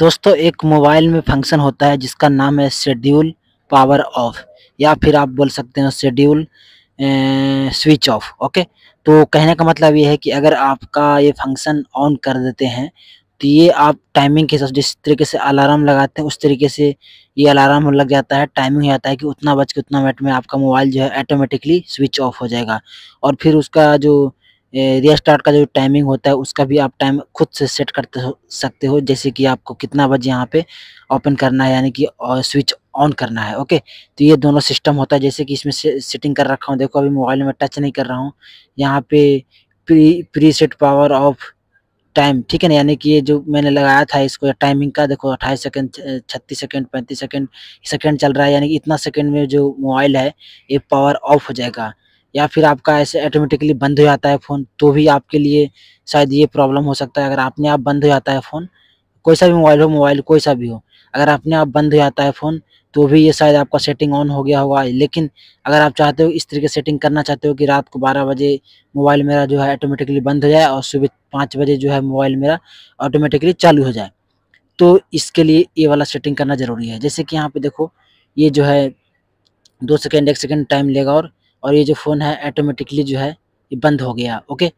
दोस्तों एक मोबाइल में फंक्शन होता है जिसका नाम है शेड्यूल पावर ऑफ या फिर आप बोल सकते हैं शेड्यूल स्विच ऑफ ओके तो कहने का मतलब ये है कि अगर आपका ये फंक्शन ऑन कर देते हैं तो ये आप टाइमिंग के हिसाब से जिस तरीके से अलार्म लगाते हैं उस तरीके से ये अलार्म लग जाता है टाइमिंग हो जाता है कि उतना बज के उतना मिनट में आपका मोबाइल जो है ऑटोमेटिकली स्विच ऑफ हो जाएगा और फिर उसका जो रीस्टार्ट का जो टाइमिंग होता है उसका भी आप टाइम खुद से सेट करते हो सकते हो जैसे कि आपको कितना बजे यहाँ पे ओपन करना है यानी कि स्विच ऑन करना है ओके तो ये दोनों सिस्टम होता है जैसे कि इसमें सेटिंग कर रखा हूँ देखो अभी मोबाइल में टच नहीं कर रहा हूँ यहाँ पे pre pre set power of time ठीक है ना यानी कि ये जो मैंने लगाया था इसको टाइमिंग का देखो अट्ठाईस सेकंड छत्तीस सेकंड पैंतीस सेकंड सेकंड चल रहा है यानी कि इतना सेकंड में जो मोबाइल है ये पावर ऑफ हो जाएगा या फिर आपका ऐसे ऑटोमेटिकली बंद हो जाता है फ़ोन तो भी आपके लिए शायद ये प्रॉब्लम हो सकता है अगर आपने आप बंद हो जाता है फ़ोन कोई सा भी मोबाइल हो मोबाइल कोई सा भी हो अगर अपने आप बंद हो जाता है फ़ोन तो भी ये शायद आपका सेटिंग ऑन हो गया होगा लेकिन अगर आप चाहते हो इस तरीके सेटिंग करना चाहते हो कि रात को बारह बजे मोबाइल मेरा जो है ऑटोमेटिकली बंद हो जाए और सुबह पाँच बजे जो है मोबाइल मेरा ऑटोमेटिकली चालू हो जाए तो इसके लिए ये वाला सेटिंग करना ज़रूरी है जैसे कि यहाँ पर देखो ये जो है दो सेकेंड एक सेकेंड टाइम लेगा और और ये जो फ़ोन है ऑटोमेटिकली जो है ये बंद हो गया ओके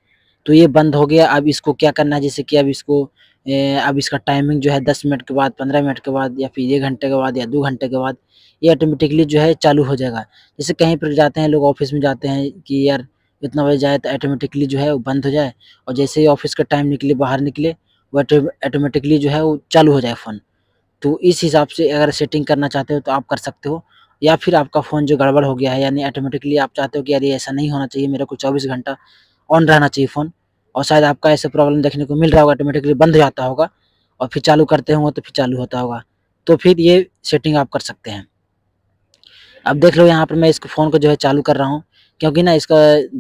तो ये बंद हो गया अब इसको क्या करना है जैसे कि अब इसको ए, अब इसका टाइमिंग जो है दस मिनट के बाद पंद्रह मिनट के बाद या फिर एक घंटे के बाद या दो घंटे के बाद ये ऑटोमेटिकली जो है चालू हो जाएगा जैसे कहीं पर जाते हैं लोग ऑफिस में जाते हैं कि यार इतना बजे जाए तो ऑटोमेटिकली जो है वो बंद हो जाए और जैसे ही ऑफिस का टाइम निकले बाहर निकले वो ऑटोमेटिकली जो है वो चालू हो जाए फ़ोन तो इस हिसाब से अगर सेटिंग करना चाहते हो तो आप कर सकते हो या फिर आपका फ़ोन जो गड़बड़ हो गया है यानी ऑटोमेटिकली आप चाहते हो कि यार ऐसा नहीं होना चाहिए मेरे को चौबीस घंटा ऑन रहना चाहिए फ़ोन और शायद आपका ऐसे प्रॉब्लम देखने को मिल रहा होगा ऑटोमेटिकली बंद हो जाता होगा और फिर चालू करते होंगे तो फिर चालू होता होगा तो फिर ये सेटिंग आप कर सकते हैं अब देख लो यहाँ पर मैं इसको फ़ोन को जो है चालू कर रहा हूँ क्योंकि ना इसका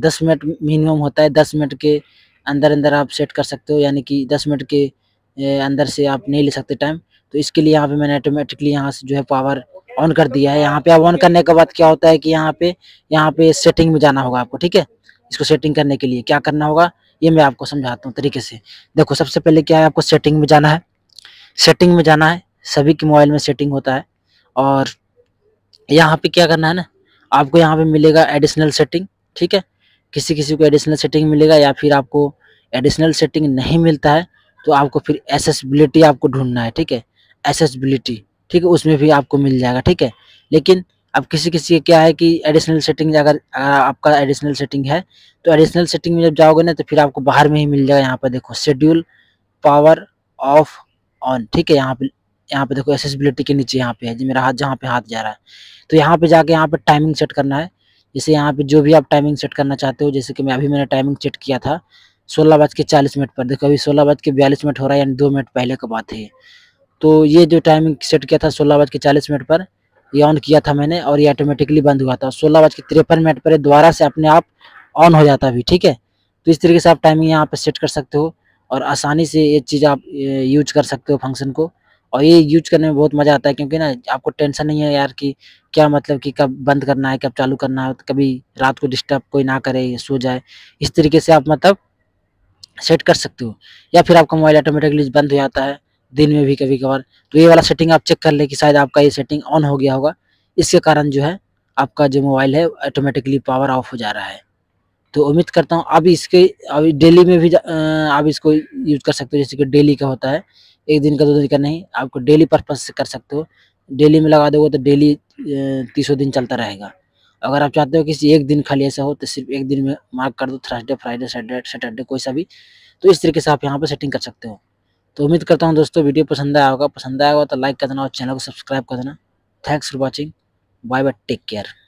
दस मिनट मिनिमम होता है दस मिनट के अंदर अंदर आप सेट कर सकते हो यानी कि दस मिनट के अंदर से आप नहीं ले सकते टाइम तो इसके लिए यहाँ पे मैंने ऑटोमेटिकली यहाँ से जो है पावर ऑन कर दिया है यहाँ पे अब ऑन करने के बाद क्या होता है कि यहाँ पे यहाँ पे सेटिंग में जाना होगा आपको ठीक है इसको सेटिंग करने के लिए क्या करना होगा ये मैं आपको समझाता हूँ तरीके से देखो सबसे पहले क्या है आपको सेटिंग में जाना है सेटिंग में जाना है सभी के मोबाइल में सेटिंग होता है और यहाँ पे क्या करना है ना आपको यहाँ पे मिलेगा एडिशनल सेटिंग ठीक है किसी किसी को एडिशनल सेटिंग मिलेगा या फिर आपको एडिशनल सेटिंग नहीं मिलता है तो आपको फिर एसेसबिलिटी आपको ढूंढना है ठीक है एसेसबिलिटी ठीक है उसमें भी आपको मिल जाएगा ठीक है लेकिन अब किसी किसी क्या है कि एडिशनल सेटिंग अगर आपका एडिशनल सेटिंग है तो एडिशनल सेटिंग में जब जाओगे ना तो फिर आपको बाहर में ही मिल जाएगा यहाँ पर देखो शेड्यूल पावर ऑफ ऑन ठीक है यहाँ पे यहाँ पे देखो एसेसिबिलिटी के नीचे यहाँ पे है जी मेरा हाथ जहाँ पे हाथ जा रहा है तो यहाँ पे जाके यहाँ पे टाइमिंग सेट करना है जैसे यहाँ पे जो भी आप टाइमिंग सेट करना चाहते हो जैसे कि मैं अभी मैंने टाइमिंग सेट किया था सोलह बज के चालीस मिनट पर देखो अभी सोलह बज के बयालीस मिनट हो रहा है यानी दो मिनट पहले का बात है तो ये जो टाइमिंग सेट किया था सोलह बज के चालीस मिनट पर ये ऑन किया था मैंने और ये ऑटोमेटिकली बंद हुआ था सोलह बज के तिरपन मिनट पर दोबारा से अपने आप ऑन हो जाता अभी ठीक है तो इस तरीके से आप टाइमिंग यहाँ पर सेट कर सकते हो और आसानी से ये चीज़ आप यूज कर सकते हो फंक्शन को और ये यूज करने में बहुत मज़ा आता है क्योंकि ना आपको टेंशन नहीं है यार कि क्या मतलब कि कब बंद करना है कब चालू करना है कभी रात को डिस्टर्ब कोई ना करे सो जाए इस तरीके से आप मतलब सेट कर सकते हो या फिर आपका मोबाइल ऑटोमेटिकली बंद हो जाता है दिन में भी कभी कभार तो ये वाला सेटिंग आप चेक कर ले कि शायद आपका ये सेटिंग ऑन हो गया होगा इसके कारण जो है आपका जो मोबाइल है ऑटोमेटिकली पावर ऑफ हो जा रहा है तो उम्मीद करता हूँ अभी इसके अभी डेली में भी आप इसको यूज कर सकते हो जैसे कि डेली का होता है एक दिन का दो दिन का नहीं आपको डेली पर्पज से कर सकते हो डेली में लगा दोगे तो डेली तीसों दिन चलता रहेगा अगर आप चाहते हो किसी एक दिन खाली ऐसा हो तो सिर्फ एक दिन में मार्क कर दो थर्सडे फ्राइडे सैटरडे सैटरडे कोई सा भी तो इस तरीके से आप यहाँ पर सेटिंग कर सकते हो तो उम्मीद करता हूँ दोस्तों वीडियो पसंद आया होगा पसंद आया होगा तो लाइक कर देना और चैनल को सब्सक्राइब कर देना thanks for watching bye bye take care